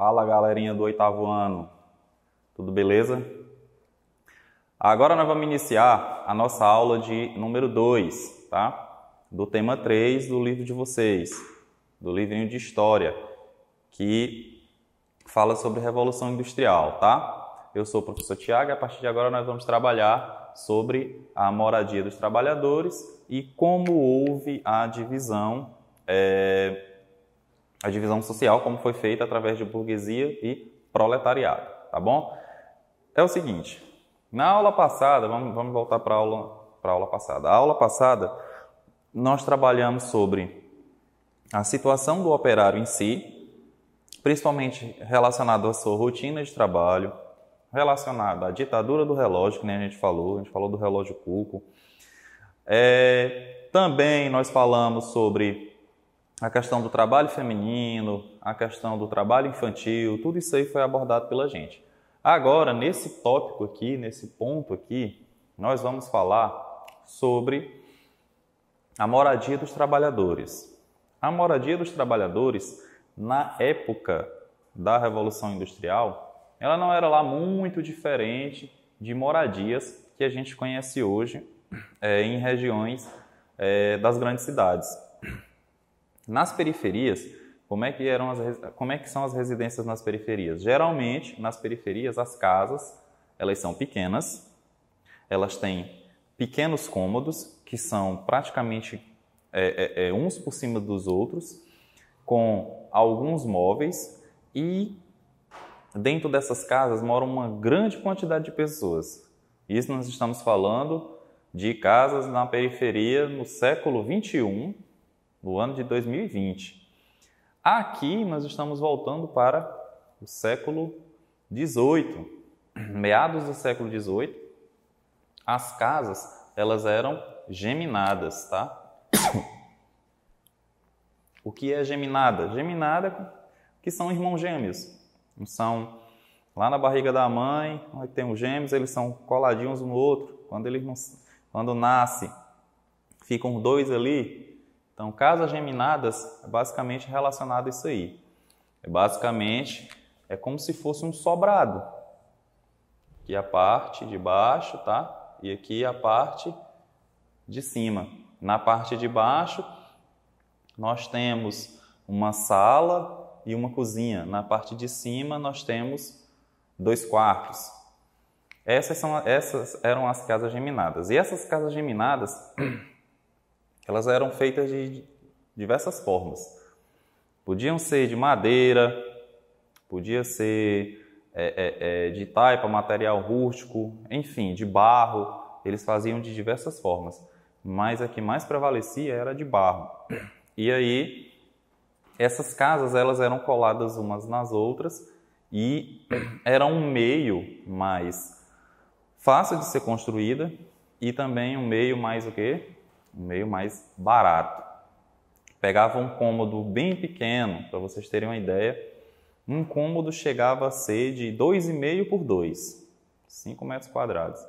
Fala galerinha do oitavo ano, tudo beleza? Agora nós vamos iniciar a nossa aula de número 2, tá? Do tema 3 do livro de vocês, do livrinho de história, que fala sobre Revolução Industrial, tá? Eu sou o professor Tiago e a partir de agora nós vamos trabalhar sobre a moradia dos trabalhadores e como houve a divisão. É a divisão social como foi feita através de burguesia e proletariado, tá bom? É o seguinte, na aula passada, vamos, vamos voltar para a aula, aula passada. A aula passada, nós trabalhamos sobre a situação do operário em si, principalmente relacionado à sua rotina de trabalho, relacionado à ditadura do relógio, que nem a gente falou, a gente falou do relógio cuco. É, também nós falamos sobre a questão do trabalho feminino, a questão do trabalho infantil, tudo isso aí foi abordado pela gente. Agora, nesse tópico aqui, nesse ponto aqui, nós vamos falar sobre a moradia dos trabalhadores. A moradia dos trabalhadores, na época da Revolução Industrial, ela não era lá muito diferente de moradias que a gente conhece hoje é, em regiões é, das grandes cidades. Nas periferias, como é que, eram as, como é que são as residências nas periferias? Geralmente, nas periferias, as casas elas são pequenas, elas têm pequenos cômodos que são praticamente é, é, é, uns por cima dos outros, com alguns móveis e dentro dessas casas mora uma grande quantidade de pessoas. Isso nós estamos falando de casas na periferia no século 21 no ano de 2020. Aqui nós estamos voltando para o século 18, meados do século 18. as casas elas eram geminadas, tá? O que é geminada? Geminada é que são irmãos gêmeos, são lá na barriga da mãe, onde tem os gêmeos, eles são coladinhos um no outro. Quando eles quando nasce, ficam dois ali, então, casas geminadas é basicamente relacionado a isso aí. É basicamente é como se fosse um sobrado. Aqui a parte de baixo, tá? E aqui a parte de cima. Na parte de baixo, nós temos uma sala e uma cozinha. Na parte de cima, nós temos dois quartos. Essas, são, essas eram as casas geminadas. E essas casas geminadas elas eram feitas de diversas formas. Podiam ser de madeira, podia ser é, é, é, de taipa, material rústico, enfim, de barro. Eles faziam de diversas formas, mas a que mais prevalecia era de barro. E aí, essas casas elas eram coladas umas nas outras e era um meio mais fácil de ser construída e também um meio mais o quê? meio mais barato. Pegava um cômodo bem pequeno, para vocês terem uma ideia, um cômodo chegava a ser de 2,5 por 2, 5 metros quadrados.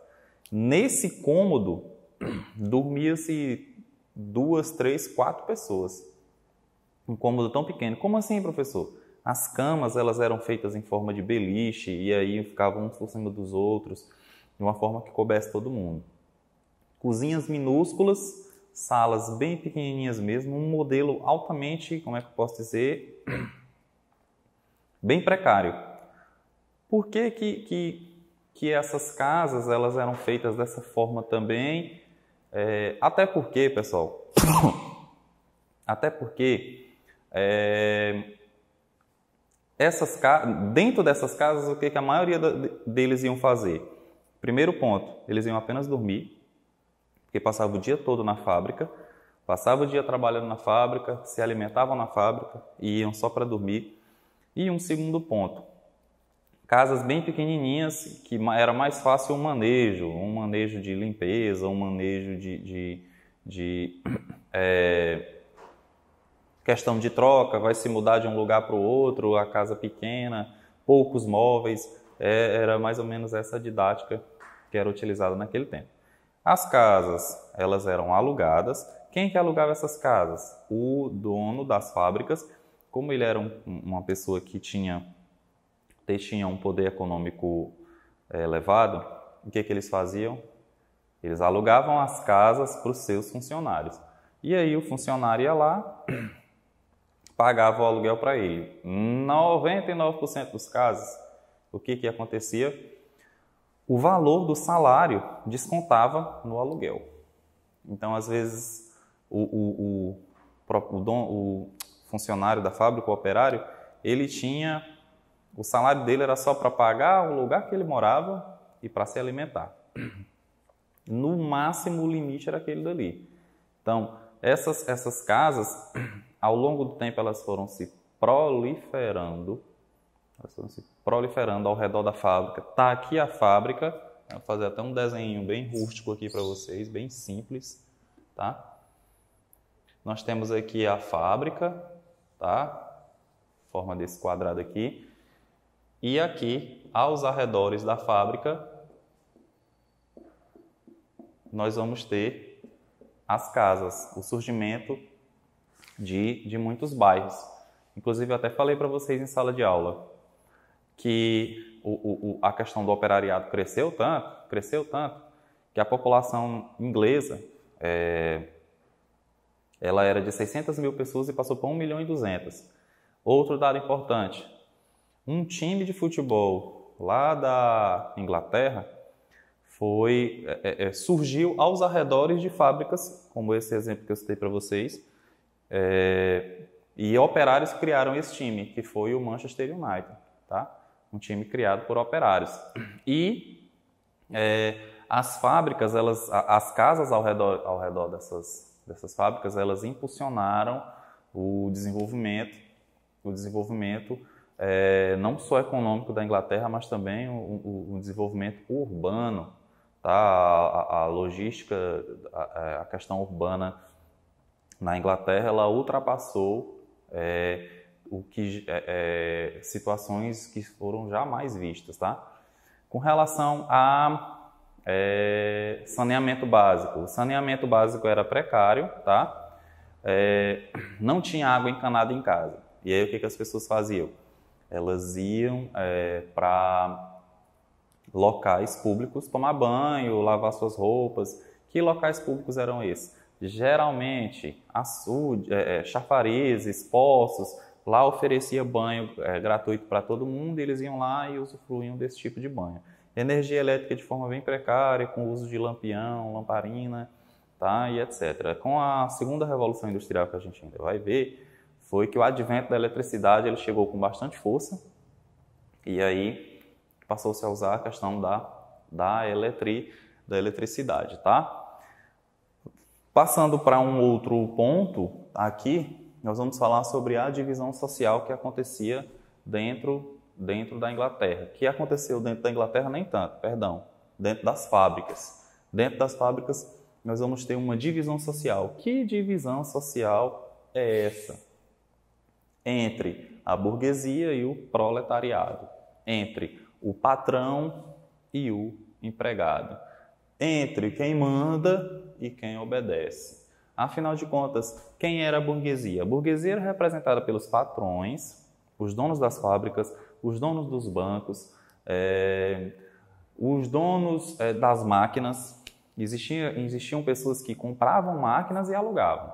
Nesse cômodo dormia-se duas, três, quatro pessoas. Um cômodo tão pequeno. Como assim, professor? As camas elas eram feitas em forma de beliche e aí ficavam uns por cima dos outros, de uma forma que coubesse todo mundo. Cozinhas minúsculas salas bem pequenininhas mesmo, um modelo altamente, como é que eu posso dizer, bem precário. Por que que, que, que essas casas elas eram feitas dessa forma também? É, até porque, pessoal, até porque é, essas dentro dessas casas o que, que a maioria deles iam fazer? Primeiro ponto, eles iam apenas dormir. Porque passava o dia todo na fábrica, passava o dia trabalhando na fábrica, se alimentavam na fábrica e iam só para dormir. E um segundo ponto, casas bem pequenininhas que era mais fácil o um manejo, um manejo de limpeza, um manejo de, de, de é, questão de troca, vai se mudar de um lugar para o outro, a casa pequena, poucos móveis, é, era mais ou menos essa didática que era utilizada naquele tempo. As casas, elas eram alugadas. Quem que alugava essas casas? O dono das fábricas, como ele era um, uma pessoa que tinha, tinha um poder econômico eh, elevado, o que, que eles faziam? Eles alugavam as casas para os seus funcionários. E aí o funcionário ia lá, pagava o aluguel para ele. 99% dos casos, o que, que acontecia? o valor do salário descontava no aluguel. Então, às vezes, o, o, o, o don, funcionário da fábrica, o operário, ele tinha. O salário dele era só para pagar o lugar que ele morava e para se alimentar. No máximo, o limite era aquele dali. Então, essas, essas casas, ao longo do tempo, elas foram se proliferando, elas foram se proliferando ao redor da fábrica. Tá aqui a fábrica, vou fazer até um desenho bem rústico aqui para vocês, bem simples, tá? Nós temos aqui a fábrica, tá? Forma desse quadrado aqui. E aqui, aos arredores da fábrica, nós vamos ter as casas, o surgimento de, de muitos bairros. Inclusive, eu até falei para vocês em sala de aula, que o, o, a questão do operariado cresceu tanto, cresceu tanto, que a população inglesa é, ela era de 600 mil pessoas e passou para 1 milhão e 200. Outro dado importante, um time de futebol lá da Inglaterra foi é, é, é surgiu aos arredores de fábricas, como esse exemplo que eu citei para vocês, é, e operários criaram esse time, que foi o Manchester United. Tá? um time criado por operários. E é, as fábricas, elas, as casas ao redor, ao redor dessas, dessas fábricas, elas impulsionaram o desenvolvimento, o desenvolvimento é, não só econômico da Inglaterra, mas também o, o, o desenvolvimento urbano, tá? A, a, a logística, a, é, a, questão urbana na Inglaterra, ela ultrapassou é, o que é, é, situações que foram jamais vistas, tá? Com relação a é, saneamento básico, o saneamento básico era precário, tá? É, não tinha água encanada em casa. E aí o que, que as pessoas faziam? Elas iam é, para locais públicos tomar banho, lavar suas roupas. Que locais públicos eram esses? Geralmente açude, chafarizes, poços, Lá oferecia banho é, gratuito para todo mundo e eles iam lá e usufruíam desse tipo de banho. Energia elétrica de forma bem precária, com o uso de lampião, lamparina tá, e etc. Com a segunda revolução industrial que a gente ainda vai ver, foi que o advento da eletricidade ele chegou com bastante força e aí passou-se a usar a questão da, da, eletri, da eletricidade. Tá? Passando para um outro ponto aqui, nós vamos falar sobre a divisão social que acontecia dentro, dentro da Inglaterra. Que aconteceu dentro da Inglaterra nem tanto, perdão, dentro das fábricas. Dentro das fábricas nós vamos ter uma divisão social. Que divisão social é essa? Entre a burguesia e o proletariado, entre o patrão e o empregado, entre quem manda e quem obedece. Afinal de contas, quem era a burguesia? A burguesia era representada pelos patrões, os donos das fábricas, os donos dos bancos, é, os donos é, das máquinas. Existia, existiam pessoas que compravam máquinas e alugavam.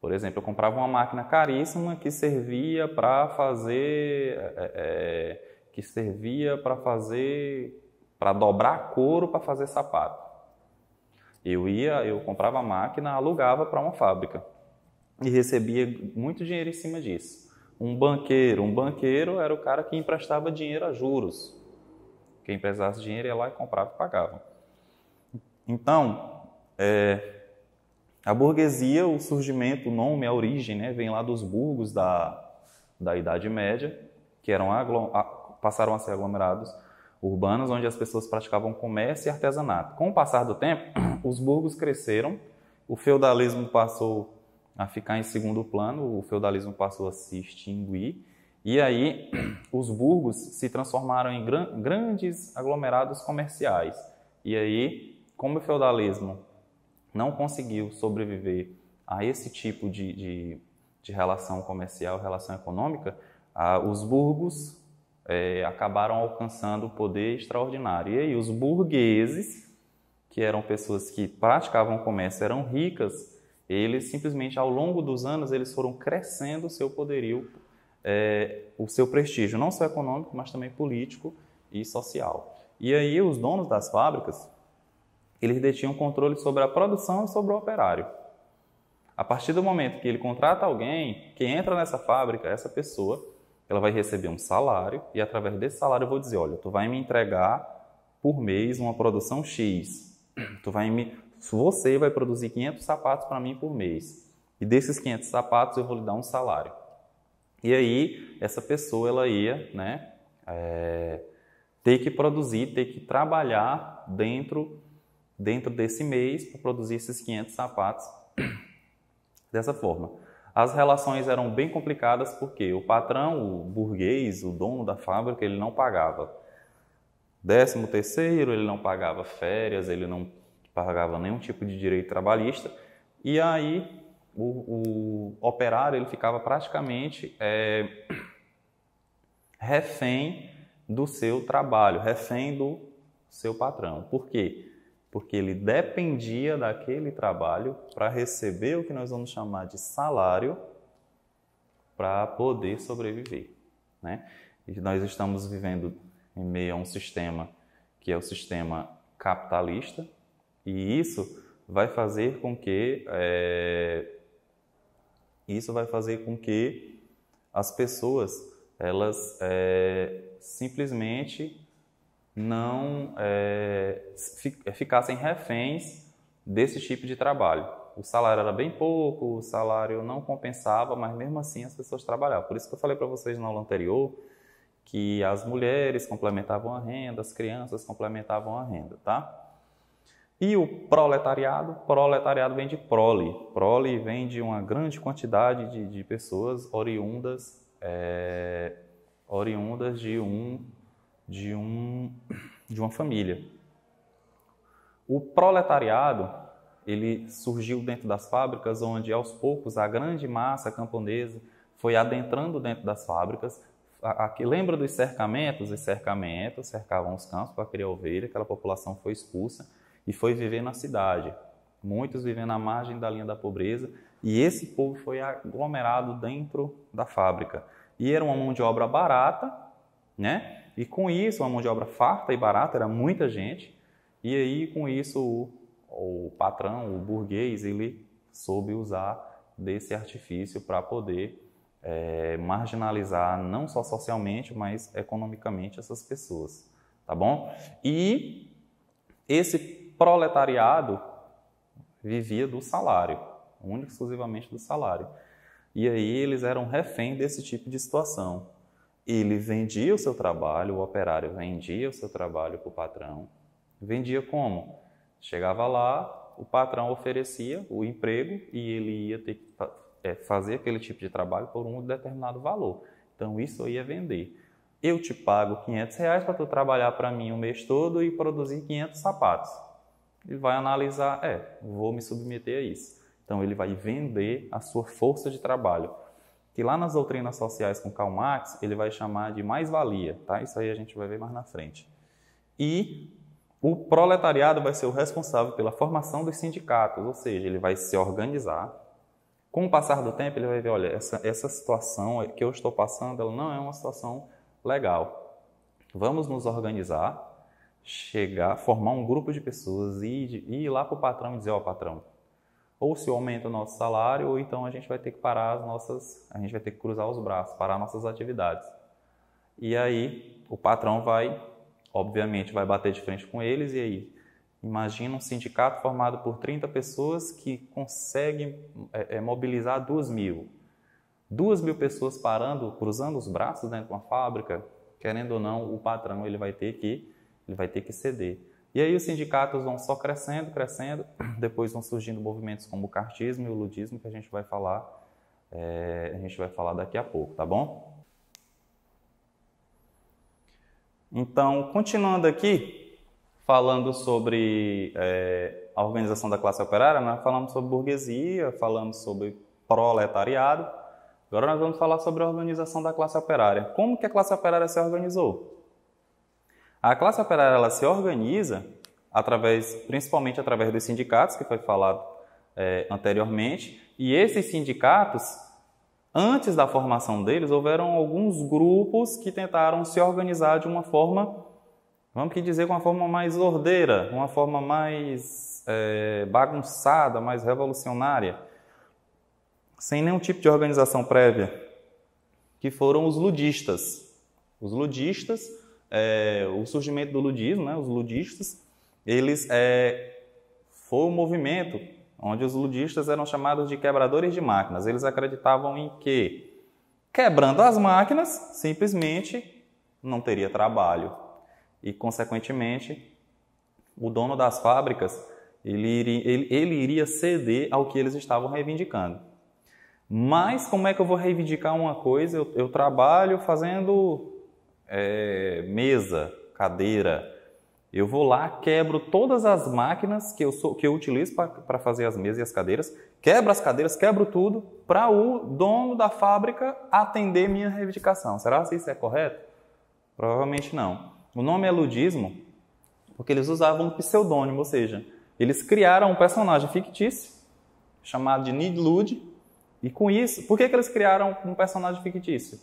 Por exemplo, eu comprava uma máquina caríssima que servia para fazer, é, é, é, que servia para fazer, para dobrar couro para fazer sapato. Eu ia, eu comprava a máquina, alugava para uma fábrica e recebia muito dinheiro em cima disso. Um banqueiro, um banqueiro era o cara que emprestava dinheiro a juros. Quem emprestasse dinheiro ia lá e comprava e pagava. Então, é, a burguesia, o surgimento, o nome, a origem, né, vem lá dos burgos da, da Idade Média, que eram passaram a ser aglomerados urbanas onde as pessoas praticavam comércio e artesanato. Com o passar do tempo, os burgos cresceram, o feudalismo passou a ficar em segundo plano, o feudalismo passou a se extinguir, e aí os burgos se transformaram em gran grandes aglomerados comerciais. E aí, como o feudalismo não conseguiu sobreviver a esse tipo de, de, de relação comercial, relação econômica, ah, os burgos é, acabaram alcançando o poder extraordinário. E aí os burgueses, que eram pessoas que praticavam comércio, eram ricas, eles simplesmente ao longo dos anos eles foram crescendo o seu poderio, é, o seu prestígio, não só econômico, mas também político e social. E aí os donos das fábricas, eles detinham controle sobre a produção e sobre o operário. A partir do momento que ele contrata alguém, que entra nessa fábrica, essa pessoa ela vai receber um salário e através desse salário eu vou dizer, olha, tu vai me entregar por mês uma produção X. Tu vai me você vai produzir 500 sapatos para mim por mês. E desses 500 sapatos eu vou lhe dar um salário. E aí essa pessoa ela ia, né, é, ter que produzir, ter que trabalhar dentro dentro desse mês para produzir esses 500 sapatos dessa forma. As relações eram bem complicadas porque o patrão, o burguês, o dono da fábrica, ele não pagava décimo terceiro, ele não pagava férias, ele não pagava nenhum tipo de direito trabalhista. E aí o, o operário ele ficava praticamente é, refém do seu trabalho, refém do seu patrão. Por quê? porque ele dependia daquele trabalho para receber o que nós vamos chamar de salário para poder sobreviver. Né? E nós estamos vivendo em meio a um sistema que é o sistema capitalista, e isso vai fazer com que é, isso vai fazer com que as pessoas elas é, simplesmente não é, é, ficassem reféns desse tipo de trabalho. O salário era bem pouco, o salário não compensava, mas mesmo assim as pessoas trabalhavam. Por isso que eu falei para vocês na aula anterior que as mulheres complementavam a renda, as crianças complementavam a renda, tá? E o proletariado, proletariado vem de prole. Prole vem de uma grande quantidade de, de pessoas oriundas, é, oriundas de um de, um, de uma família. O proletariado ele surgiu dentro das fábricas, onde aos poucos a grande massa camponesa foi adentrando dentro das fábricas. Aqui, lembra dos cercamentos? Os cercamentos cercavam os campos para criar ovelha, aquela população foi expulsa e foi viver na cidade. Muitos vivendo à margem da linha da pobreza e esse povo foi aglomerado dentro da fábrica. E era uma mão de obra barata, né? E com isso, uma mão de obra farta e barata, era muita gente, e aí com isso o, o patrão, o burguês, ele soube usar desse artifício para poder é, marginalizar não só socialmente, mas economicamente essas pessoas, tá bom? E esse proletariado vivia do salário, único exclusivamente do salário. E aí eles eram refém desse tipo de situação. Ele vendia o seu trabalho, o operário vendia o seu trabalho para o patrão. Vendia como? Chegava lá, o patrão oferecia o emprego e ele ia ter que é, fazer aquele tipo de trabalho por um determinado valor. Então, isso aí é vender. Eu te pago 500 reais para tu trabalhar para mim o mês todo e produzir 500 sapatos. Ele vai analisar, é, vou me submeter a isso. Então, ele vai vender a sua força de trabalho que lá nas doutrinas sociais com Karl Marx ele vai chamar de mais-valia, tá? Isso aí a gente vai ver mais na frente. E o proletariado vai ser o responsável pela formação dos sindicatos, ou seja, ele vai se organizar. Com o passar do tempo, ele vai ver, olha, essa, essa situação que eu estou passando, ela não é uma situação legal. Vamos nos organizar, chegar, formar um grupo de pessoas e ir, lá para o patrão e dizer, ó, oh, patrão, ou se aumenta o nosso salário, ou então a gente vai ter que parar as nossas, a gente vai ter que cruzar os braços, parar nossas atividades. E aí o patrão vai, obviamente, vai bater de frente com eles e aí imagina um sindicato formado por 30 pessoas que consegue é, é mobilizar 2 mil. 2 mil pessoas parando, cruzando os braços dentro né, de uma fábrica, querendo ou não, o patrão ele vai ter que, ele vai ter que ceder. E aí os sindicatos vão só crescendo, crescendo, depois vão surgindo movimentos como o cartismo e o ludismo, que a gente vai falar, é, a gente vai falar daqui a pouco, tá bom? Então, continuando aqui, falando sobre é, a organização da classe operária, nós né? falamos sobre burguesia, falamos sobre proletariado, agora nós vamos falar sobre a organização da classe operária. Como que a classe operária se organizou? A classe operária ela se organiza através, principalmente através dos sindicatos, que foi falado é, anteriormente, e esses sindicatos, antes da formação deles, houveram alguns grupos que tentaram se organizar de uma forma, vamos que dizer, uma forma mais ordeira, uma forma mais é, bagunçada, mais revolucionária, sem nenhum tipo de organização prévia, que foram os ludistas. Os ludistas é, o surgimento do ludismo, né, os ludistas, eles é, foi um movimento onde os ludistas eram chamados de quebradores de máquinas. Eles acreditavam em que quebrando as máquinas simplesmente não teria trabalho e, consequentemente, o dono das fábricas ele iria, ele, ele iria ceder ao que eles estavam reivindicando. Mas como é que eu vou reivindicar uma coisa? Eu, eu trabalho fazendo é, mesa, cadeira. Eu vou lá, quebro todas as máquinas que eu, sou, que eu utilizo para fazer as mesas e as cadeiras, quebro as cadeiras, quebro tudo, para o dono da fábrica atender minha reivindicação. Será que isso é correto? Provavelmente não. O nome é ludismo porque eles usavam um pseudônimo, ou seja, eles criaram um personagem fictício chamado de Nidlud, e com isso, por que, que eles criaram um personagem fictício?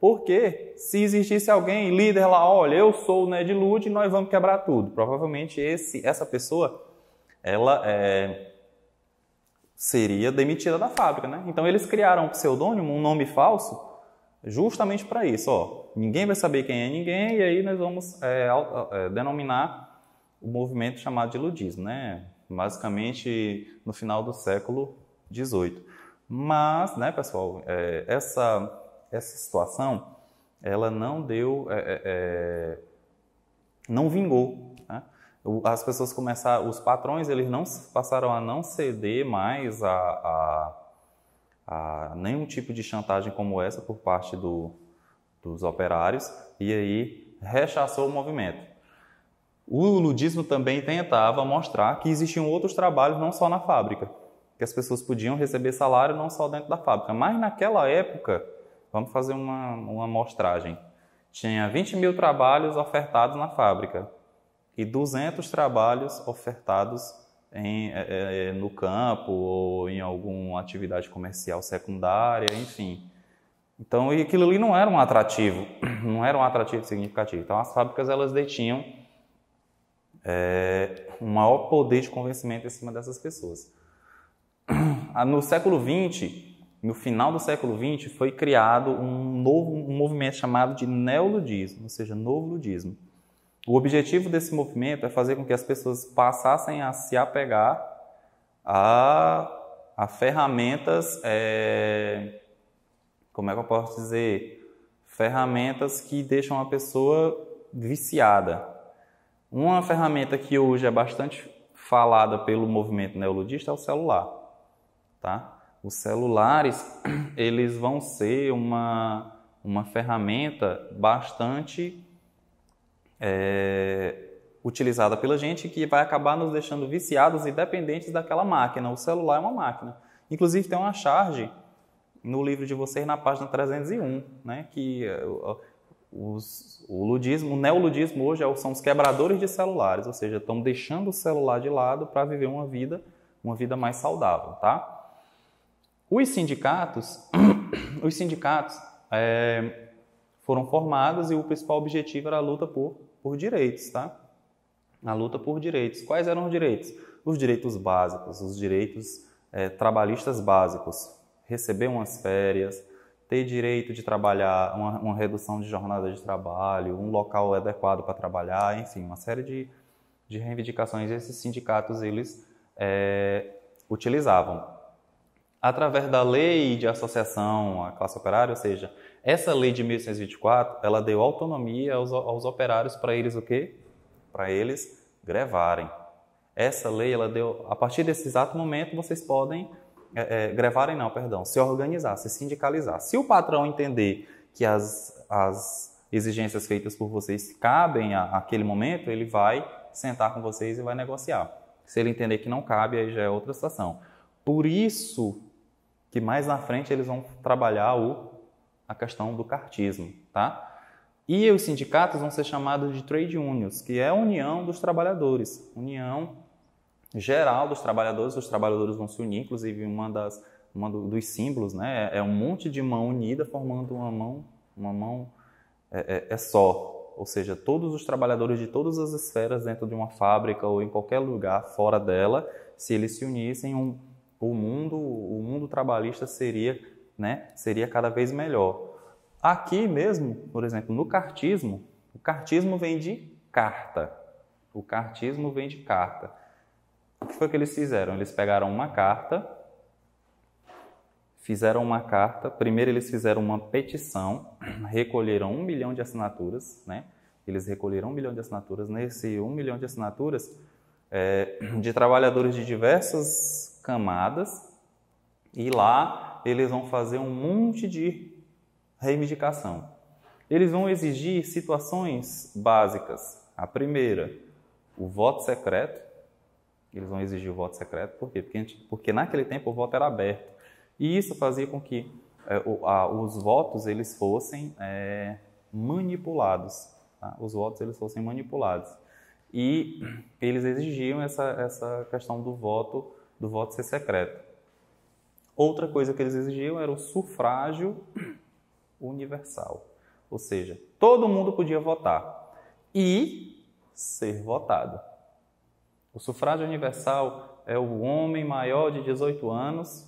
Porque se existisse alguém, líder lá, olha, eu sou o Ned Lud e nós vamos quebrar tudo. Provavelmente esse, essa pessoa, ela é, seria demitida da fábrica, né? Então eles criaram um pseudônimo, um nome falso, justamente para isso. Ó, ninguém vai saber quem é ninguém e aí nós vamos é, é, denominar o movimento chamado de ludismo, né? Basicamente no final do século XVIII. Mas, né, pessoal, é, essa essa situação ela não deu, é, é, é não vingou. Né? As pessoas começaram, os patrões eles não passaram a não ceder mais a, a, a nenhum tipo de chantagem como essa por parte do, dos operários e aí rechaçou o movimento. O ludismo também tentava mostrar que existiam outros trabalhos não só na fábrica, que as pessoas podiam receber salário não só dentro da fábrica, mas naquela época Vamos fazer uma, uma amostragem. Tinha 20 mil trabalhos ofertados na fábrica e 200 trabalhos ofertados em, é, é, é, no campo ou em alguma atividade comercial secundária, enfim. Então, e aquilo ali não era um atrativo, não era um atrativo significativo. Então, as fábricas elas detinham é, um maior poder de convencimento em cima dessas pessoas. Ah, no século XX, no final do século XX foi criado um novo um movimento chamado de neoludismo, ou seja, novo ludismo. O objetivo desse movimento é fazer com que as pessoas passassem a se apegar a, a ferramentas, é, como é que eu posso dizer, ferramentas que deixam a pessoa viciada. Uma ferramenta que hoje é bastante falada pelo movimento neoludista é o celular, tá? Os celulares, eles vão ser uma, uma ferramenta bastante é, utilizada pela gente que vai acabar nos deixando viciados e dependentes daquela máquina. O celular é uma máquina. Inclusive, tem uma charge no livro de vocês, na página 301, né, que é, os, o ludismo, o neoludismo hoje é são os quebradores de celulares, ou seja, estão deixando o celular de lado para viver uma vida, uma vida mais saudável, tá? Os sindicatos, os sindicatos é, foram formados e o principal objetivo era a luta por, por direitos, tá? A luta por direitos. Quais eram os direitos? Os direitos básicos, os direitos é, trabalhistas básicos. Receber umas férias, ter direito de trabalhar, uma, uma, redução de jornada de trabalho, um local adequado para trabalhar, enfim, uma série de, de reivindicações esses sindicatos eles é, utilizavam através da lei de associação à classe operária, ou seja, essa lei de 1624, ela deu autonomia aos, aos operários para eles o quê? Para eles grevarem. Essa lei, ela deu, a partir desse exato momento, vocês podem é, é, grevarem não, perdão, se organizar, se sindicalizar. Se o patrão entender que as, as exigências feitas por vocês cabem àquele momento, ele vai sentar com vocês e vai negociar. Se ele entender que não cabe, aí já é outra situação. Por isso que mais na frente eles vão trabalhar o, a questão do cartismo, tá? E os sindicatos vão ser chamados de trade unions, que é a união dos trabalhadores, união geral dos trabalhadores. Os trabalhadores vão se unir, inclusive uma das uma do, dos símbolos, né? É, é um monte de mão unida formando uma mão uma mão é, é, é só, ou seja, todos os trabalhadores de todas as esferas dentro de uma fábrica ou em qualquer lugar fora dela, se eles se unissem um o mundo, o mundo trabalhista seria, né, seria cada vez melhor. Aqui mesmo, por exemplo, no cartismo, o cartismo vem de carta. O cartismo vem de carta. O que foi que eles fizeram? Eles pegaram uma carta, fizeram uma carta. Primeiro, eles fizeram uma petição, recolheram um milhão de assinaturas, né? Eles recolheram um milhão de assinaturas. Nesse um milhão de assinaturas, é, de trabalhadores de diversas camadas e lá eles vão fazer um monte de reivindicação. Eles vão exigir situações básicas. A primeira, o voto secreto. Eles vão exigir o voto secreto, por quê? Porque, porque naquele tempo o voto era aberto. E isso fazia com que é, o, a, os votos eles fossem é, manipulados. Tá? Os votos eles fossem manipulados. E eles exigiam essa, essa questão do voto do voto ser secreto. Outra coisa que eles exigiam era o sufrágio universal, ou seja, todo mundo podia votar e ser votado. O sufrágio universal é o homem maior de 18 anos,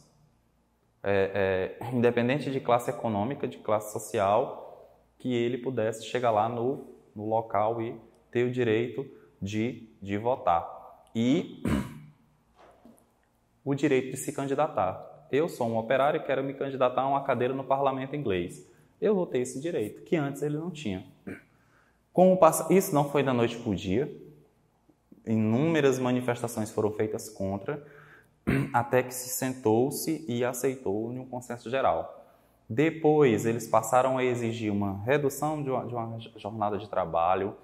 é, é, independente de classe econômica, de classe social, que ele pudesse chegar lá no, no local e ter o direito de, de votar. E o direito de se candidatar. Eu sou um operário e quero me candidatar a uma cadeira no parlamento inglês. Eu vou ter esse direito, que antes ele não tinha. Isso não foi da noite para o dia. Inúmeras manifestações foram feitas contra, até que se sentou-se e aceitou em um consenso geral. Depois, eles passaram a exigir uma redução de uma, de uma jornada de trabalho,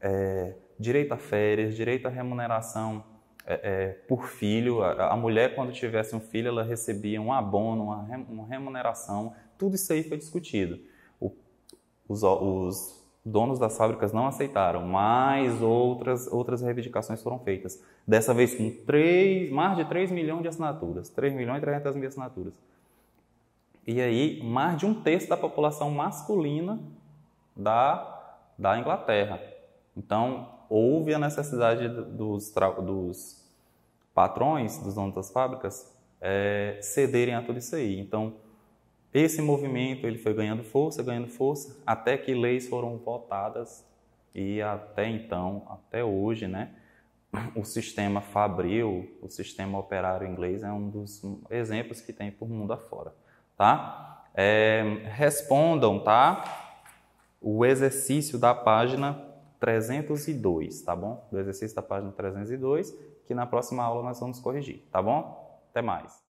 é, direito a férias, direito à remuneração é, é, por filho. A, a, mulher, quando tivesse um filho, ela recebia um abono, uma remuneração. Tudo isso aí foi discutido. O, os, os, donos das fábricas não aceitaram, mas outras, outras reivindicações foram feitas. Dessa vez com três, mais de 3 milhões de assinaturas. 3 milhões e 300 mil assinaturas. E aí, mais de um terço da população masculina da, da Inglaterra. Então, houve a necessidade dos, dos patrões, dos donos das fábricas, é, cederem a tudo isso aí. Então, esse movimento ele foi ganhando força, ganhando força, até que leis foram votadas e até então, até hoje, né, o sistema fabril, o sistema operário inglês é um dos exemplos que tem por mundo afora, tá? É, respondam, tá? O exercício da página 302, tá bom? Do exercício da página 302, que na próxima aula nós vamos corrigir, tá bom? Até mais.